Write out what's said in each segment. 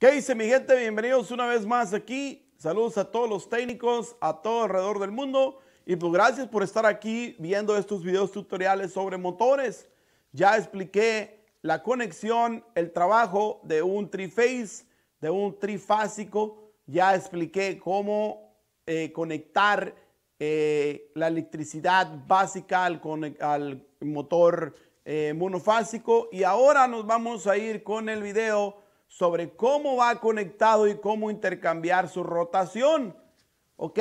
¿Qué dice mi gente? Bienvenidos una vez más aquí. Saludos a todos los técnicos, a todo alrededor del mundo. Y pues gracias por estar aquí viendo estos videos tutoriales sobre motores. Ya expliqué la conexión, el trabajo de un trifase, de un trifásico. Ya expliqué cómo eh, conectar eh, la electricidad básica al, motor eh, monofásico. Y ahora nos vamos a ir con el video sobre cómo va conectado y cómo intercambiar su rotación. ¿Ok?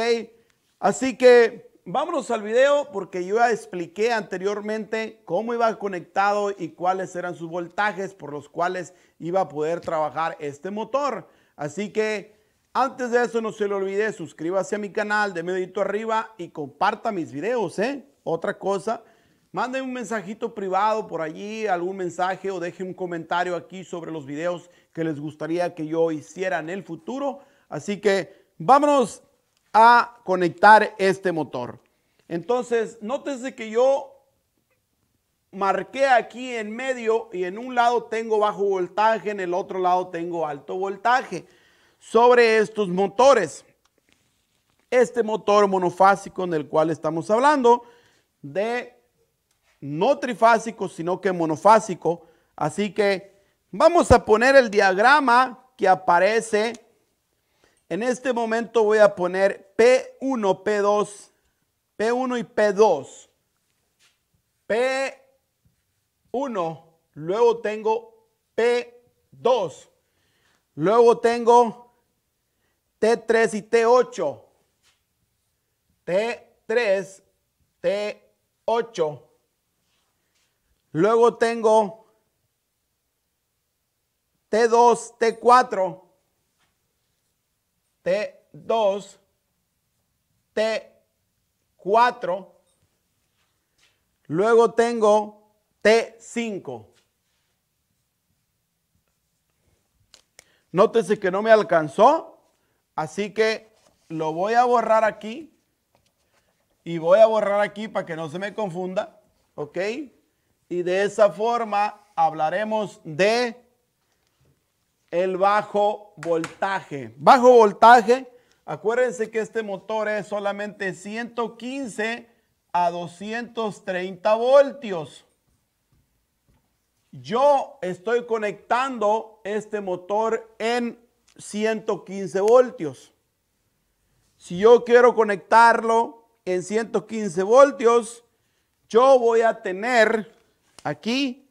Así que vámonos al video porque yo ya expliqué anteriormente cómo iba conectado y cuáles eran sus voltajes por los cuales iba a poder trabajar este motor. Así que antes de eso no se le olvide, suscríbase a mi canal, de dedito arriba y comparta mis videos. ¿eh? Otra cosa, manden un mensajito privado por allí, algún mensaje o deje un comentario aquí sobre los videos que les gustaría que yo hiciera en el futuro. Así que vámonos a conectar este motor. Entonces, nótese que yo marqué aquí en medio y en un lado tengo bajo voltaje, en el otro lado tengo alto voltaje sobre estos motores. Este motor monofásico en el cual estamos hablando de no trifásico, sino que monofásico. Así que Vamos a poner el diagrama que aparece. En este momento voy a poner P1, P2, P1 y P2. P1, luego tengo P2, luego tengo T3 y T8. T3, T8. Luego tengo T2, T4, T2, T4. Luego tengo T5. Nótese que no me alcanzó, así que lo voy a borrar aquí y voy a borrar aquí para que no se me confunda, ¿ok? Y de esa forma hablaremos de el bajo voltaje. Bajo voltaje, acuérdense que este motor es solamente 115 a 230 voltios. Yo estoy conectando este motor en 115 voltios. Si yo quiero conectarlo en 115 voltios, yo voy a tener aquí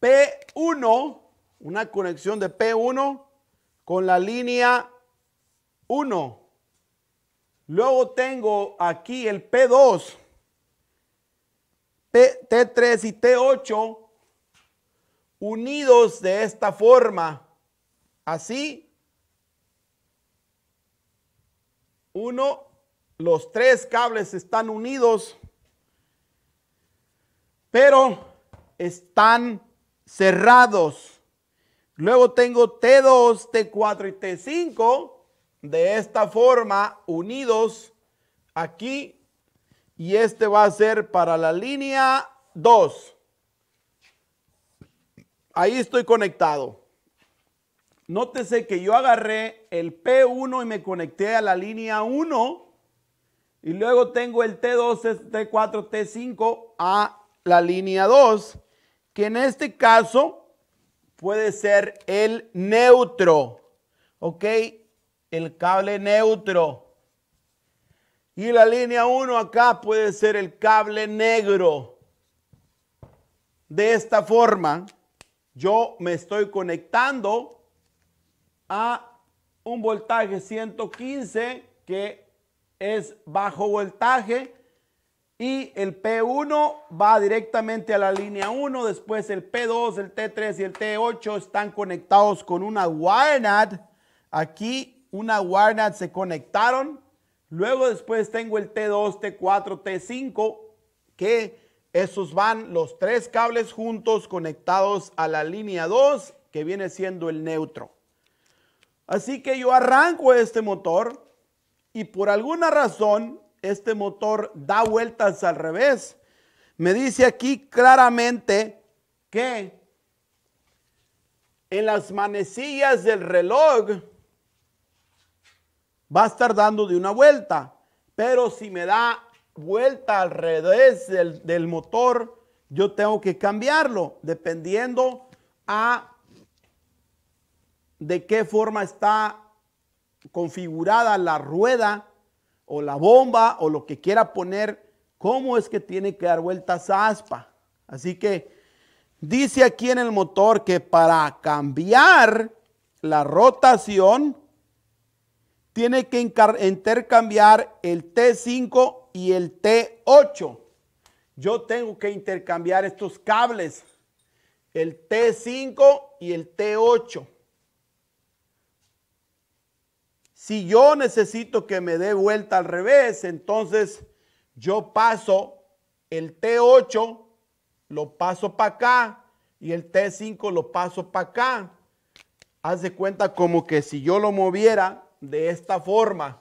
P1 una conexión de P1 con la línea 1. Luego tengo aquí el P2, P, 2 t 3 y T8 unidos de esta forma. Así, uno, los tres cables están unidos, pero están cerrados. Luego tengo T2, T4 y T5 de esta forma unidos aquí y este va a ser para la línea 2. Ahí estoy conectado. Nótese que yo agarré el P1 y me conecté a la línea 1 y luego tengo el T2, T4, T5 a la línea 2, que en este caso puede ser el neutro, ¿ok? El cable neutro. Y la línea 1 acá puede ser el cable negro. De esta forma, yo me estoy conectando a un voltaje 115 que es bajo voltaje y el P1 va directamente a la línea 1, después el P2, el T3 y el T8 están conectados con una WireNAT. Aquí una WireNAT se conectaron. Luego después tengo el T2, T4, T5, que esos van los tres cables juntos conectados a la línea 2, que viene siendo el neutro. Así que yo arranco este motor y por alguna razón este motor da vueltas al revés. Me dice aquí claramente que en las manecillas del reloj va a estar dando de una vuelta. Pero si me da vuelta al revés del, motor, yo tengo que cambiarlo dependiendo a de qué forma está configurada la rueda o la bomba o lo que quiera poner, cómo es que tiene que dar vueltas a aspa. Así que dice aquí en el motor que para cambiar la rotación, tiene que intercambiar el T5 y el T8. Yo tengo que intercambiar estos cables, el T5 y el T8. Si yo necesito que me dé vuelta al revés, entonces yo paso el T8, lo paso para acá y el T5 lo paso para acá. Haz de cuenta como que si yo lo moviera de esta forma,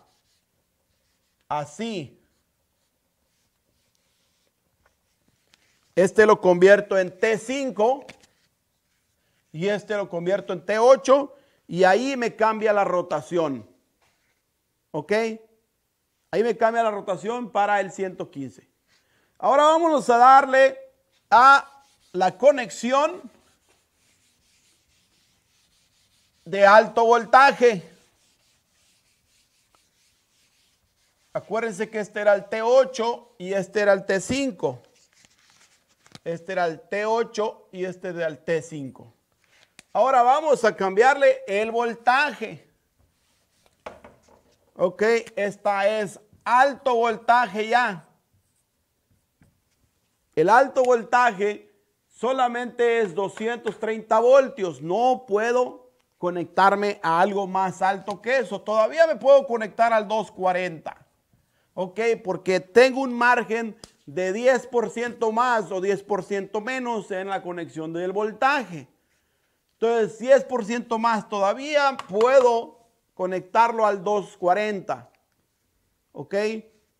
así. Este lo convierto en T5 y este lo convierto en T8 y ahí me cambia la rotación. ¿Ok? Ahí me cambia la rotación para el 115. Ahora vamos a darle a la conexión de alto voltaje. Acuérdense que este era el T8 y este era el T5. Este era el T8 y este era el T5. Ahora vamos a cambiarle el voltaje. Ok, esta es alto voltaje ya. El alto voltaje solamente es 230 voltios. No puedo conectarme a algo más alto que eso. Todavía me puedo conectar al 240. Ok, porque tengo un margen de 10% más o 10% menos en la conexión del voltaje. Entonces, 10% más todavía puedo conectarlo al 240, ¿ok?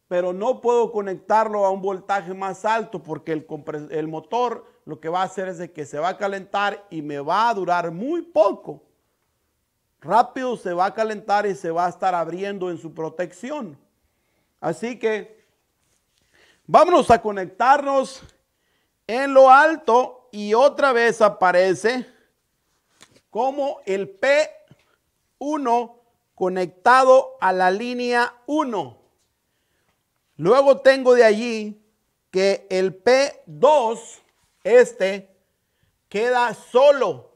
Pero no puedo conectarlo a un voltaje más alto porque el, motor lo que va a hacer es que se va a calentar y me va a durar muy poco. Rápido se va a calentar y se va a estar abriendo en su protección. Así que vámonos a conectarnos en lo alto y otra vez aparece como el P1 conectado a la línea 1. Luego tengo de allí que el P2, este, queda solo.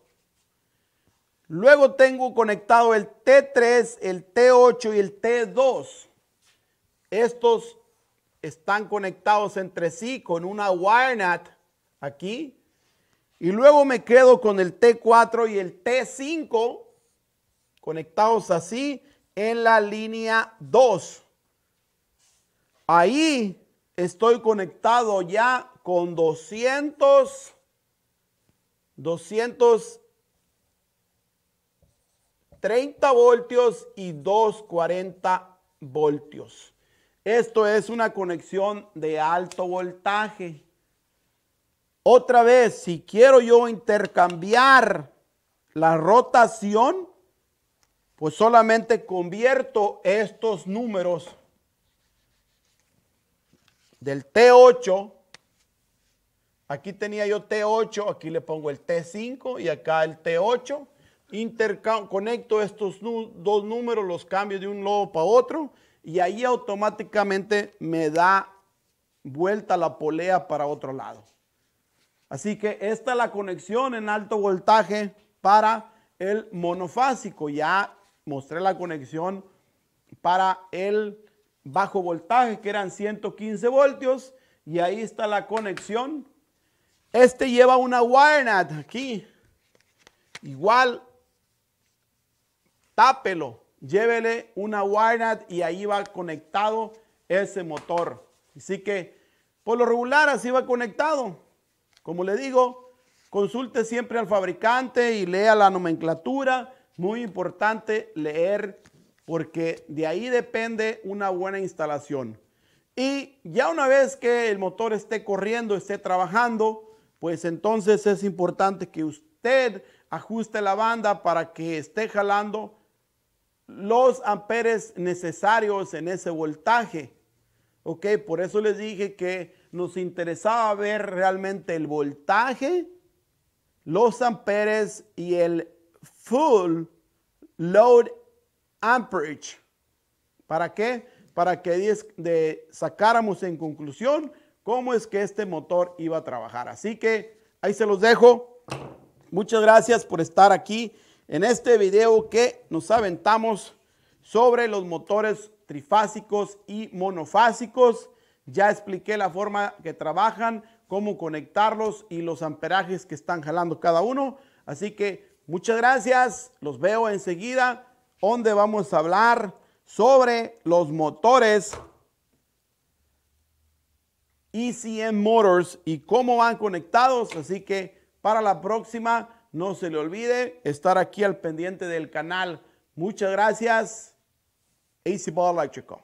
Luego tengo conectado el T3, el T8 y el T2. Estos están conectados entre sí con una WireNet aquí. Y luego me quedo con el T4 y el T5 conectados así en la línea 2. Ahí estoy conectado ya con 200, 230 voltios y 240 voltios. Esto es una conexión de alto voltaje. Otra vez, si quiero yo intercambiar la rotación, pues solamente convierto estos números del T8. Aquí tenía yo T8, aquí le pongo el T5 y acá el T8. conecto estos dos números, los cambio de un lado para otro y ahí automáticamente me da vuelta la polea para otro lado. Así que esta es la conexión en alto voltaje para el monofásico. Ya mostré la conexión para el bajo voltaje que eran 115 voltios y ahí está la conexión. Este lleva una nut aquí. Igual, tápelo, llévele una nut y ahí va conectado ese motor. Así que por lo regular así va conectado. Como le digo, consulte siempre al fabricante y lea la nomenclatura muy importante leer porque de ahí depende una buena instalación. Y ya una vez que el motor esté corriendo, esté trabajando, pues entonces es importante que usted ajuste la banda para que esté jalando los amperes necesarios en ese voltaje. Ok, por eso les dije que nos interesaba ver realmente el voltaje, los amperes y el full load amperage. ¿Para qué? Para que de, sacáramos en conclusión cómo es que este motor iba a trabajar. Así que ahí se los dejo. Muchas gracias por estar aquí en este video que nos aventamos sobre los motores trifásicos y monofásicos. Ya expliqué la forma que trabajan, cómo conectarlos y los amperajes que están jalando cada uno. Así que Muchas gracias. Los veo enseguida donde vamos a hablar sobre los motores ECM Motors y cómo van conectados. Así que para la próxima, no se le olvide estar aquí al pendiente del canal. Muchas gracias. AC Ball Electrical.